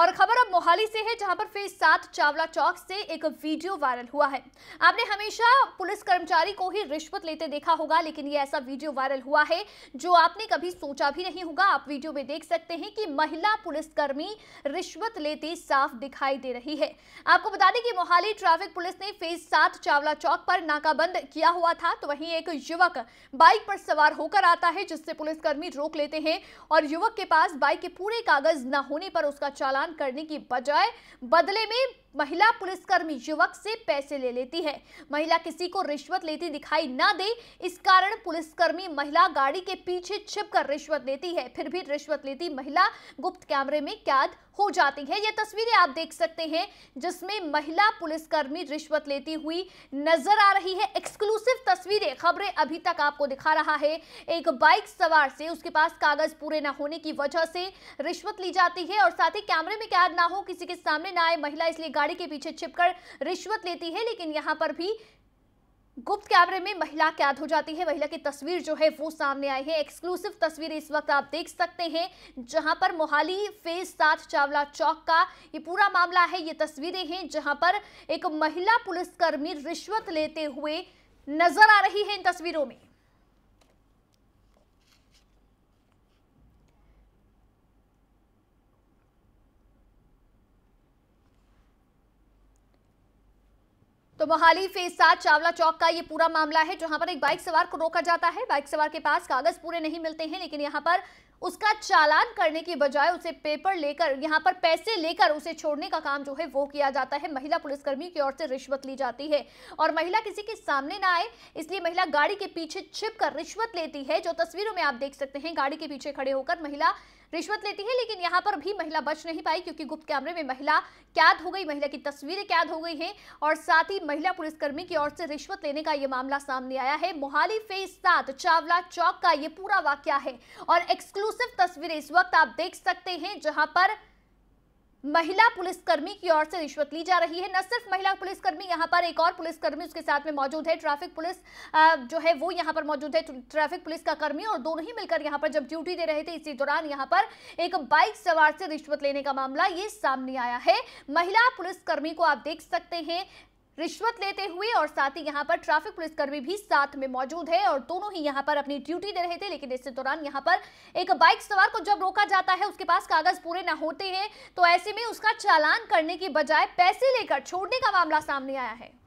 और खबर अब मोहाली से है जहां पर फेज सात चावला चौक से एक वीडियो वायरल हुआ है आपने हमेशा पुलिस कर्मचारी को ही रिश्वत लेते देखा होगा लेकिन ये ऐसा वीडियो वायरल हुआ है जो आपने कभी सोचा भी नहीं होगा आप वीडियो में देख सकते हैं कि महिला पुलिसकर्मी रिश्वत लेते साफ दिखाई दे रही है आपको बता दें कि मोहाली ट्रैफिक पुलिस ने फेज सात चावला चौक पर नाकाबंद किया हुआ था तो वही एक युवक बाइक पर सवार होकर आता है जिससे पुलिसकर्मी रोक लेते हैं और युवक के पास बाइक के पूरे कागज न होने पर उसका चालान प्रदान करने की बजाय बदले में महिला पुलिसकर्मी युवक से पैसे ले लेती है महिला किसी को रिश्वत लेती दिखाई ना दे इस कारण पुलिसकर्मी महिला गाड़ी के पीछे छिपकर रिश्वत लेती है फिर भी रिश्वत लेती महिला गुप्त कैमरे में कैद हो जाती है ये तस्वीरें आप देख सकते हैं जिसमें महिला पुलिसकर्मी रिश्वत लेती हुई नजर आ रही है एक्सक्लूसिव तस्वीरें खबरें अभी तक आपको दिखा रहा है एक बाइक सवार से उसके पास कागज पूरे ना होने की वजह से रिश्वत ली जाती है और साथ ही कैमरे में कैद ना हो किसी के सामने ना आए महिला इसलिए गाड़ी के पीछे छिपकर रिश्वत लेती है लेकिन यहाँ पर भी गुप्त कैमरे में महिला कैद हो जाती है महिला की तस्वीर जो है वो सामने आई है एक्सक्लूसिव तस्वीर इस वक्त आप देख सकते हैं जहां पर मोहाली फेज सात चावला चौक का ये पूरा मामला है ये तस्वीरें हैं जहां पर एक महिला पुलिसकर्मी रिश्वत लेते हुए नजर आ रही है इन तस्वीरों में तो मोहाली फेज सात चावला चौक का ये पूरा मामला है जहां पर एक बाइक सवार को रोका जाता है बाइक सवार के पास कागज पूरे नहीं मिलते हैं लेकिन यहाँ पर उसका चालान करने की बजाय उसे पेपर लेकर यहाँ पर पैसे लेकर उसे छोड़ने का काम जो है वो किया जाता है महिला पुलिसकर्मी की ओर से रिश्वत ली जाती है और महिला किसी के सामने ना आए इसलिए महिला गाड़ी के पीछे छिप कर रिश्वत लेती है जो तस्वीरों में आप देख सकते हैं गाड़ी के पीछे खड़े होकर महिला रिश्वत लेती है लेकिन यहाँ पर भी महिला बच नहीं पाई क्योंकि गुप्त कैमरे में महिला कैद हो गई महिला की तस्वीरें कैद हो गई हैं और साथ ही महिला पुलिसकर्मी की ओर से रिश्वत लेने का यह मामला सामने आया है मोहाली फेज सात चावला चौक का यह पूरा वाक्य है और एक्सक्लूसिव तस्वीरें इस वक्त आप देख सकते हैं जहां पर महिला पुलिसकर्मी की ओर से रिश्वत ली जा रही है न सिर्फ महिला पुलिसकर्मी यहां पर एक और पुलिसकर्मी उसके साथ में मौजूद है ट्रैफिक पुलिस जो है वो यहां पर मौजूद है ट्रैफिक पुलिस का कर्मी और दोनों ही मिलकर यहां पर जब ड्यूटी दे रहे थे इसी दौरान यहां पर एक बाइक सवार से रिश्वत लेने का मामला ये सामने आया है महिला पुलिसकर्मी को आप देख सकते हैं रिश्वत लेते हुए और साथ ही यहाँ पर ट्रैफिक पुलिसकर्मी भी साथ में मौजूद है और दोनों ही यहाँ पर अपनी ड्यूटी दे रहे थे लेकिन इस दौरान यहाँ पर एक बाइक सवार को जब रोका जाता है उसके पास कागज पूरे ना होते हैं तो ऐसे में उसका चालान करने की बजाय पैसे लेकर छोड़ने का मामला सामने आया है